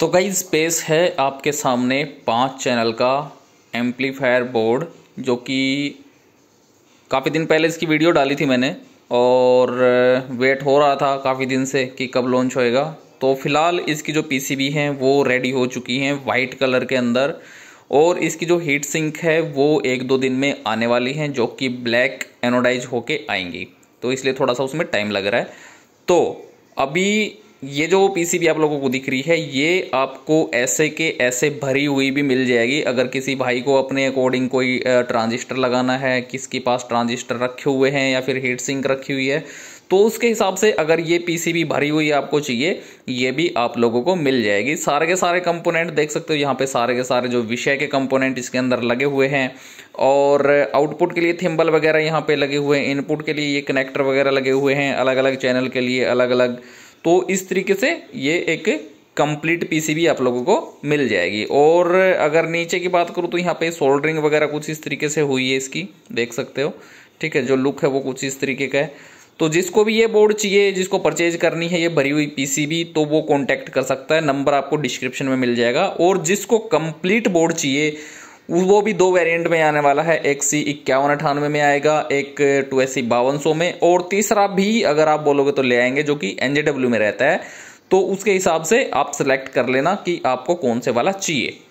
तो कई स्पेस है आपके सामने पांच चैनल का एम्पलीफायर बोर्ड जो कि काफ़ी दिन पहले इसकी वीडियो डाली थी मैंने और वेट uh, हो रहा था काफ़ी दिन से कि कब लॉन्च होएगा तो फ़िलहाल इसकी जो पीसीबी हैं वो रेडी हो चुकी हैं वाइट कलर के अंदर और इसकी जो हीट सिंक है वो एक दो दिन में आने वाली हैं जो कि ब्लैक एनोडाइज होके आएंगी तो इसलिए थोड़ा सा उसमें टाइम लग रहा है तो अभी ये जो पीसीबी आप लोगों को दिख रही है ये आपको ऐसे के ऐसे भरी हुई भी मिल जाएगी अगर किसी भाई को अपने अकॉर्डिंग कोई ट्रांजिस्टर लगाना है किसके पास ट्रांजिस्टर रखे हुए हैं या फिर हीट सिंक रखी हुई है तो उसके हिसाब से अगर ये पीसीबी भरी हुई आपको चाहिए ये भी आप लोगों को मिल जाएगी सारे के सारे कंपोनेंट देख सकते हो यहाँ पे सारे के सारे जो विषय के कंपोनेंट इसके अंदर लगे हुए हैं और आउटपुट के लिए थिम्बल वगैरह यहाँ पे लगे हुए हैं इनपुट के लिए ये कनेक्टर वगैरह लगे हुए हैं अलग अलग चैनल के लिए अलग अलग तो इस तरीके से ये एक कंप्लीट पीसीबी आप लोगों को मिल जाएगी और अगर नीचे की बात करूँ तो यहाँ पे सोल्डरिंग वगैरह कुछ इस तरीके से हुई है इसकी देख सकते हो ठीक है जो लुक है वो कुछ इस तरीके का है तो जिसको भी ये बोर्ड चाहिए जिसको परचेज करनी है ये भरी हुई पीसीबी तो वो कॉन्टैक्ट कर सकता है नंबर आपको डिस्क्रिप्शन में मिल जाएगा और जिसको कंप्लीट बोर्ड चाहिए वो भी दो वेरिएंट में आने वाला है एक सी इक्यावन अठानवे में आएगा एक टू एस सी बावन सौ में और तीसरा भी अगर आप बोलोगे तो ले आएंगे जो कि एन में रहता है तो उसके हिसाब से आप सेलेक्ट कर लेना कि आपको कौन से वाला चाहिए